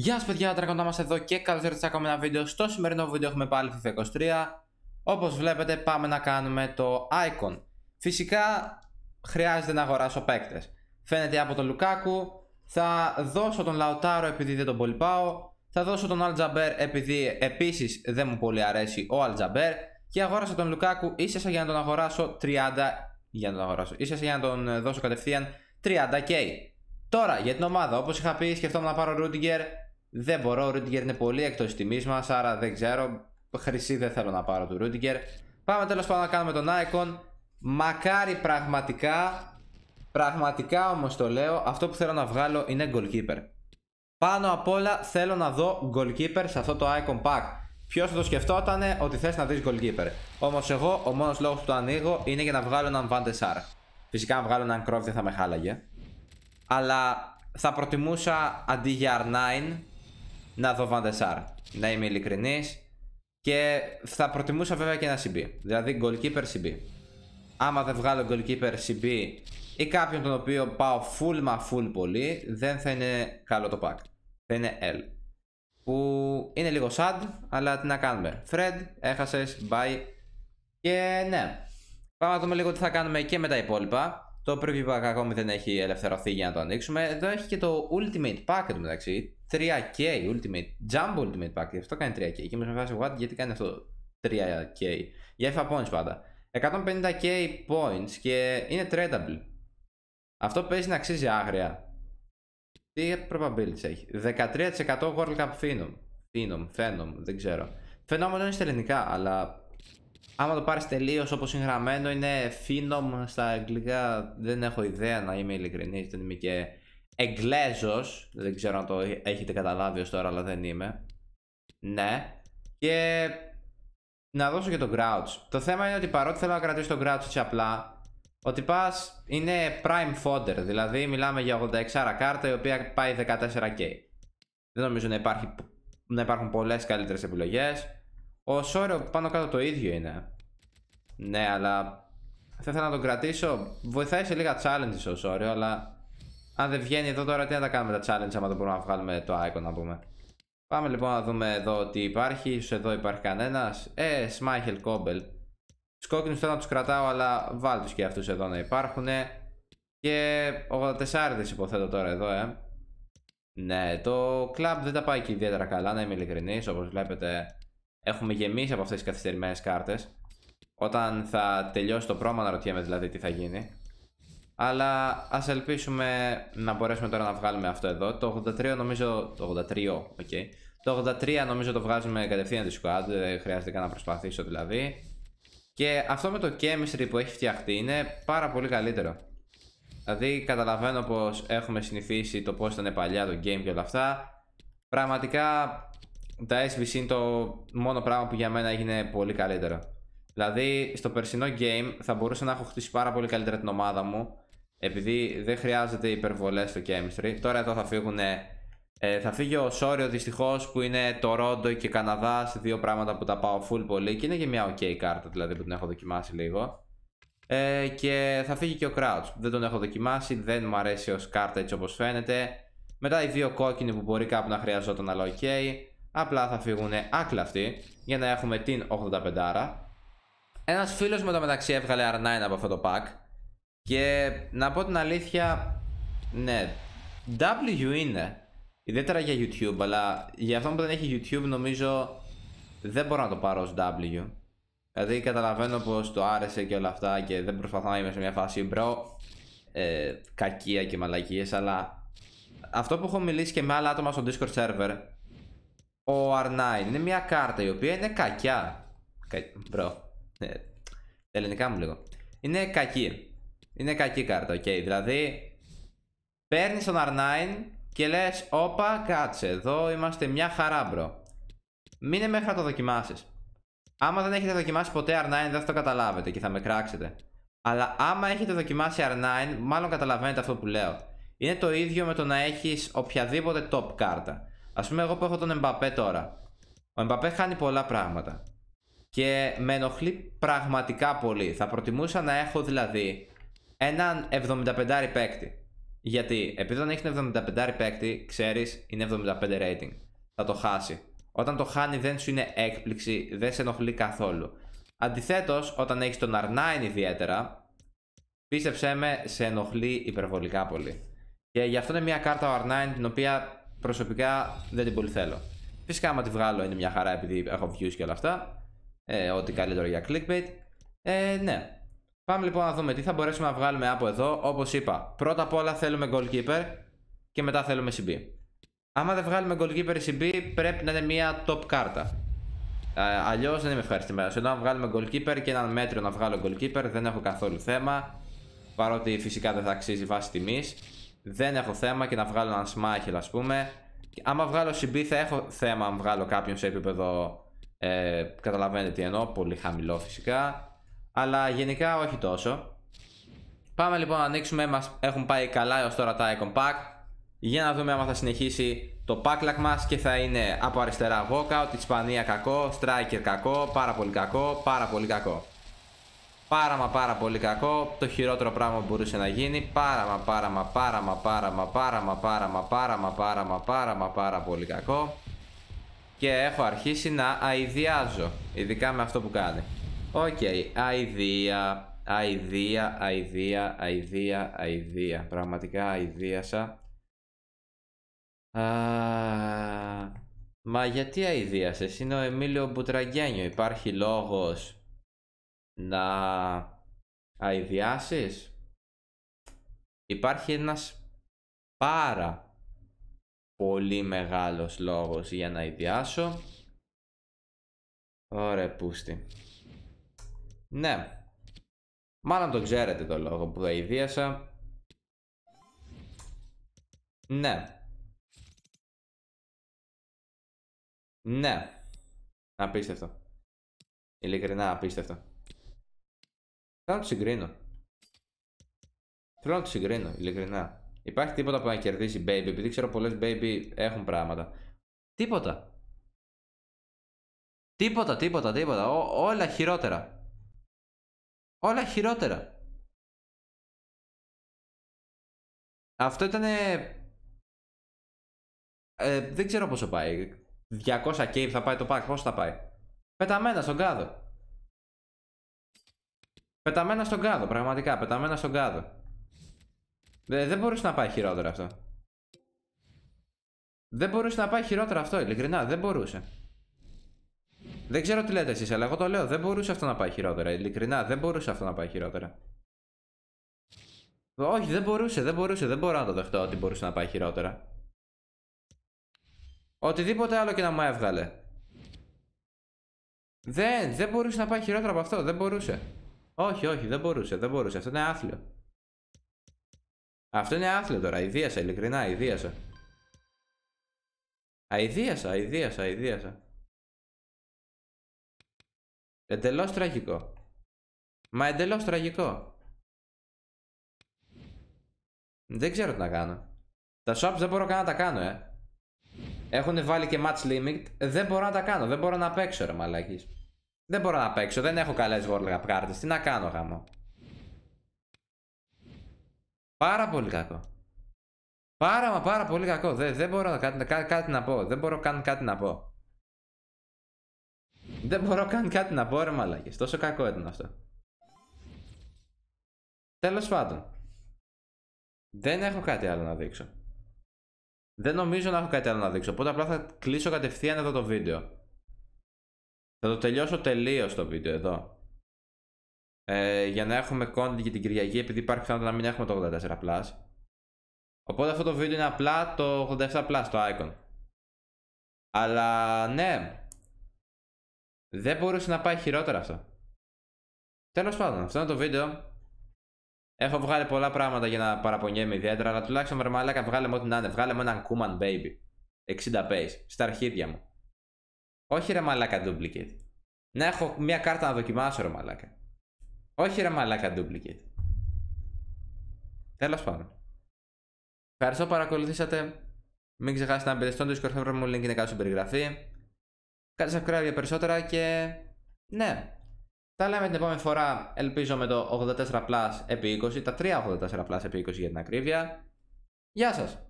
Γεια σας παιδιά, τραγοντά μας εδώ και καλώς ήρθατε σε ακόμα ένα βίντεο Στο σημερινό βίντεο έχουμε πάλι FIFA 23 Όπως βλέπετε πάμε να κάνουμε το Icon Φυσικά χρειάζεται να αγοράσω παίκτες. Φαίνεται από τον Λουκάκου Θα δώσω τον Λαουτάρο επειδή δεν τον πολυπάω Θα δώσω τον Αλτζαμπέρ επειδή επίσης δεν μου πολύ αρέσει ο Αλτζαμπέρ Και αγόρασα τον Λουκάκου ίσως για να τον αγοράσω 30 Για να τον αγοράσω, ίσως για να τον δώσω κατευθείαν 30k Τώρα για την ομάδα, όπως είχα πει, σκεφτόμουν να πάρω Ρούντιγκερ, δεν μπορώ, ο Ρούντιγκερ είναι πολύ εκτός τιμής μας, άρα δεν ξέρω. Χρυσή δεν θέλω να πάρω του Ρούντιγκερ. Πάμε τέλος πάντων να κάνουμε τον Icon. Μακάρι πραγματικά, πραγματικά όμως το λέω, αυτό που θέλω να βγάλω είναι goalkeeper. Πάνω απ' όλα θέλω να δω goalkeeper σε αυτό το Icon Pack. Ποιος θα το σκεφτότανε ότι θες να δεις goalkeeper. Όμως εγώ ο μόνος λόγος που το ανοίγω είναι για να βγάλω έναν Van de Sar. Φυσικά, αν βγάλω έναν Crop δεν θα με χάλαγε. Αλλά θα προτιμούσα αντί για R9 να δω Βαντεσάρ. Να είμαι ειλικρινής. Και θα προτιμούσα βέβαια και ένα CB. Δηλαδή goalkeeper CB. Άμα δεν βγάλω goalkeeper CB ή κάποιον τον οποίο πάω full μα full πολύ, δεν θα είναι καλό το pack. Θα είναι L. Που είναι λίγο sad, αλλά τι να κάνουμε. Fred, έχασες, bye. Και ναι. Πάμε να δούμε λίγο τι θα κάνουμε και με τα υπόλοιπα. Το preview ακόμη δεν έχει ελευθερωθεί για να το ανοίξουμε. Εδώ έχει και το Ultimate Pack εν μεταξύ. 3K Ultimate, Jumbo Ultimate Pack, αυτό κάνει 3K. Και είμαστε με φάση, what, γιατί κάνει αυτό 3K. Για FA Points πάντα. 150K points και είναι tradable. Αυτό παίζει να αξίζει άγρια. Τι probability έχει. 13% World Cup Phenom. Phenom, Phenom, δεν ξέρω. Φαινόμενο είναι στα ελληνικά, αλλά Άμα το πάρεις τελείως όπως είναι γραμμένο, είναι φίνομ στα αγγλικά. Δεν έχω ιδέα να είμαι ειλικρινής, δεν είμαι και εγγλέζος. Δεν ξέρω αν το έχετε καταλάβει ως τώρα, αλλά δεν είμαι. Ναι. Και να δώσω και το Grouch. Το θέμα είναι ότι παρότι θέλω να κρατήσω τον Grouch έτσι απλά, ο τυπάς είναι prime fodder. Δηλαδή μιλάμε για 86 κάρτα η οποία πάει 14k. Δεν νομίζω να, να υπάρχουν πολλές καλύτερες επιλογές. Ο Σόρο πάνω κάτω το ίδιο είναι. Ναι, αλλά θα ήθελα να τον κρατήσω. Βοηθάει σε λίγα challenges ο Σόρο, αλλά αν δεν βγαίνει εδώ τώρα, τι να τα κάνουμε τα challenge άμα δεν μπορούμε να βγάλουμε το icon να πούμε. Πάμε λοιπόν να δούμε εδώ τι υπάρχει. Ίσως εδώ υπάρχει κανένας. Ε, Σμάιχελ Κόμπελ. Του κόκκινου θέλω να τους κρατάω, αλλά βάλτε και αυτούς εδώ να υπάρχουν. Και 84 υποθέτω τώρα εδώ, ε. Ναι, το κλαμπ δεν τα πάει και ιδιαίτερα καλά, να είμαι ειλικρινής. Όπως βλέπετε, έχουμε γεμίσει από αυτές τις καθυστερημένες κάρτες. Όταν θα τελειώσει το πρόγραμμα, αναρωτιέμαι δηλαδή τι θα γίνει. Αλλά ας ελπίσουμε να μπορέσουμε τώρα να βγάλουμε αυτό εδώ. Το 83 νομίζω. Το 83, okay. Το 83 νομίζω το βγάζουμε κατευθείαν τη squad. Δεν χρειάζεται καν να προσπαθήσω δηλαδή. Και αυτό με το chemistry που έχει φτιαχτεί είναι πάρα πολύ καλύτερο. Δηλαδή καταλαβαίνω πως έχουμε συνηθίσει το πως ήταν παλιά το game και όλα αυτά Πραγματικά τα SBC είναι το μόνο πράγμα που για μένα έγινε πολύ καλύτερο. Δηλαδή, στο περσινό game θα μπορούσα να έχω χτίσει πάρα πολύ καλύτερα την ομάδα μου, επειδή δεν χρειάζεται υπερβολές στο chemistry. Τώρα εδώ θα φύγουν. Ε, ε, θα φύγει ο Σόριο δυστυχώς που είναι το Ρόντο και Καναδά. Δύο πράγματα που τα πάω full πολύ και είναι και μια OK κάρτα δηλαδή που την έχω δοκιμάσει λίγο. Ε, και θα φύγει και ο Crouch. Δεν τον έχω δοκιμάσει, δεν μου αρέσει ως κάρτα έτσι όπως φαίνεται. Μετά οι δύο κόκκινοι που μπορεί κάπου να χρειαζόταν, αλλά OK. Απλά θα φύγουν άκλα αυτοί για να έχουμε την 85άρα. Ένας φίλος με το μεταξύ έβγαλε R9 από αυτό το pack. Και να πω την αλήθεια, ναι, W είναι. Ιδιαίτερα για YouTube, αλλά για αυτό που δεν έχει YouTube νομίζω δεν μπορώ να το πάρω ως W. Δηλαδή καταλαβαίνω πως το άρεσε και όλα αυτά και δεν προσπαθώ να είμαι σε μια φάση μπρο ε, κακία και μαλακίες, αλλά αυτό που έχω μιλήσει και με άλλα άτομα στο Discord server ο Αρνάιν Είναι μια κάρτα η οποία είναι κακιά. Κα... Bro. Ε, ελληνικά μου λίγο. Είναι κακή. Είναι κακή κάρτα, οκ. Δηλαδή, παίρνεις τον Αρνάιν και λες, όπα, κάτσε. Εδώ είμαστε μια χαρά, μπρο Μείνε μέχρι να το δοκιμάσεις. Άμα δεν έχετε δοκιμάσει ποτέ δεν θα το καταλάβετε και θα με κράξετε. Αλλά άμα έχετε δοκιμάσει μάλλον καταλαβαίνετε αυτό που λέω. Είναι το ίδιο με το να έχεις οποιαδήποτε top κάρτα. Ας πούμε, εγώ που έχω τον Εμπαπέ τώρα. Ο Εμπαπέ χάνει πολλά πράγματα. Και με ενοχλεί πραγματικά πολύ. Θα προτιμούσα να έχω δηλαδή έναν 75 παίκτη. Γιατί επειδή δεν έχει έναν 75 παίκτη, ξέρεις είναι 75 rating. Θα το χάσει. Όταν το χάνει δεν σου είναι έκπληξη, δεν σε ενοχλεί καθόλου. Αντιθέτως, όταν έχεις τον R9 ιδιαίτερα, πίστεψέ με, σε ενοχλεί υπερβολικά πολύ. Και γι' αυτό είναι μια κάρτα ο R9 την οποία προσωπικά δεν την πολύ θέλω. Φυσικά, άμα τη βγάλω είναι μια χαρά επειδή έχω views και όλα αυτά. Ε, ό,τι καλύτερο για clickbait. Ε, ναι. Πάμε λοιπόν να δούμε τι θα μπορέσουμε να βγάλουμε από εδώ. Όπως είπα, πρώτα απ' όλα θέλουμε goalkeeper και μετά θέλουμε CB. Άμα δεν βγάλουμε goalkeeper ή CB, πρέπει να είναι μια top κάρτα. Ε, Αλλιώς δεν είμαι ευχαριστημένος. Ενώ να βγάλουμε goalkeeper και έναν μέτριο να βγάλω goalkeeper, δεν έχω καθόλου θέμα. Παρότι φυσικά δεν θα αξίζει βάση τιμής δεν έχω θέμα και να βγάλω έναν Σμάχελ ας πούμε. Άμα βγάλω CB θα έχω θέμα αν βγάλω κάποιον σε επίπεδο, ε, καταλαβαίνετε τι εννοώ, πολύ χαμηλό φυσικά. Αλλά γενικά όχι τόσο. Πάμε λοιπόν να ανοίξουμε, μας έχουν πάει καλά έως τώρα τα Icon Pack. Για να δούμε άμα θα συνεχίσει το pack μας και θα είναι από αριστερά walkout, Ισπανία κακό, striker κακό, πάρα πολύ κακό, πάρα πολύ κακό. Πάρα μα πάρα πολύ κακό. Το χειρότερο πράγμα που μπορούσε να γίνει. Πάρα μα πάρα μα πάρα μα πάρα μα πάρα μα πάρα μα πάρα μα πάρα μα πάρα μα πάρα πολύ κακό. Και έχω αρχίσει να αηδιάζω. Ειδικά με αυτό που κάνει. Οκ. Αηδία. Αηδία, αηδία, αηδία, αηδία. Πραγματικά αηδίασα. Α, μα γιατί αηδίασες, είναι ο Εμίλιο Μπουτραγένιο, υπάρχει λόγος να αειδιάσεις. Υπάρχει ένας πάρα πολύ μεγάλος λόγος για να αειδιάσω. Ωραία πούστη. Ναι. Μάλλον το ξέρετε το λόγο που θα ιδίασα. Ναι. Ναι. Απίστευτο. Ειλικρινά απίστευτο. Θέλω να το συγκρίνω. Θέλω να το συγκρίνω, ειλικρινά. Υπάρχει τίποτα που να κερδίσει Baby, επειδή ξέρω πολλές Baby έχουν πράγματα. Τίποτα. Τίποτα, τίποτα, τίποτα. όλα χειρότερα. Όλα χειρότερα. Αυτό ήταν. Ε, δεν ξέρω πόσο πάει. cave θα πάει το pack, πώ θα πάει. Πεταμένα στον κάδο. Πεταμένα στον κάδο, πραγματικά. Πεταμένα στον κάδο. δεν μπορούσε να πάει χειρότερα αυτό. Δεν μπορούσε να πάει χειρότερα αυτό, ειλικρινά. Δεν μπορούσε. Δεν ξέρω τι λέτε εσείς, αλλά εγώ το λέω. Δεν μπορούσε αυτό να πάει χειρότερα. Ειλικρινά, δεν μπορούσε αυτό να πάει χειρότερα. Όχι, δεν μπορούσε, δεν μπορούσε. Δεν μπορώ να το δεχτώ ότι μπορούσε να πάει χειρότερα. Οτιδήποτε άλλο και να μου έβγαλε. Δεν, δεν μπορούσε να πάει χειρότερα από αυτό. Δεν μπορούσε. Όχι, όχι, δεν μπορούσε, δεν μπορούσε. Αυτό είναι άθλιο. Αυτό είναι άθλιο τώρα. Ιδίασα, ειλικρινά, αηδίασα. Αηδίασα, αηδίασα, αηδίασα. Εντελώς τραγικό. Μα εντελώς τραγικό. Δεν ξέρω τι να κάνω. Τα swaps δεν μπορώ καν να τα κάνω, ε. Έχουν βάλει και match limit. Δεν μπορώ να τα κάνω. Δεν μπορώ να παίξω, ρε μαλάκι. Δεν μπορώ να παίξω, δεν έχω καλές Warlock κάρτες. Τι να κάνω γάμο. Πάρα πολύ κακό. Πάρα μα πάρα πολύ κακό. Δεν, δεν μπορώ κάτι, κάνω κάτι να πω. Δεν μπορώ καν κάτι να πω. Δεν μπορώ καν κάτι να πω ρε μαλάκες. Τόσο κακό ήταν αυτό. Τέλος πάντων. Δεν έχω κάτι άλλο να δείξω. Δεν νομίζω να έχω κάτι άλλο να δείξω. Οπότε απλά θα κλείσω κατευθείαν εδώ το βίντεο. Θα το τελειώσω τελείως το βίντεο εδώ. Ε, για να έχουμε content για την Κυριακή, επειδή υπάρχει πιθανότητα να μην έχουμε το 84 Plus. Οπότε αυτό το βίντεο είναι απλά το 87 Plus, το icon. Αλλά ναι. Δεν μπορούσε να πάει χειρότερα αυτό. Τέλος πάντων, αυτό είναι το βίντεο. Έχω βγάλει πολλά πράγματα για να παραπονιέμαι ιδιαίτερα, αλλά τουλάχιστον μαλάκα, βγάλε μου ό,τι να είναι. Βγάλε μου έναν Kuman Baby. 60 pace. Στα αρχίδια μου. Όχι ρε μαλάκα duplicate. Να έχω μια κάρτα να δοκιμάσω ρε μαλάκα. Όχι ρε μαλάκα duplicate. Τέλος πάντων. Ευχαριστώ που παρακολουθήσατε. Μην ξεχάσετε να μπείτε στο Discord, θα μου, link είναι κάτω στην περιγραφή. Κάντε subscribe για περισσότερα και... Ναι. Τα λέμε την επόμενη φορά, ελπίζω με το 84 Plus επί 20, τα 384 Plus επί 20 για την ακρίβεια. Γεια σας!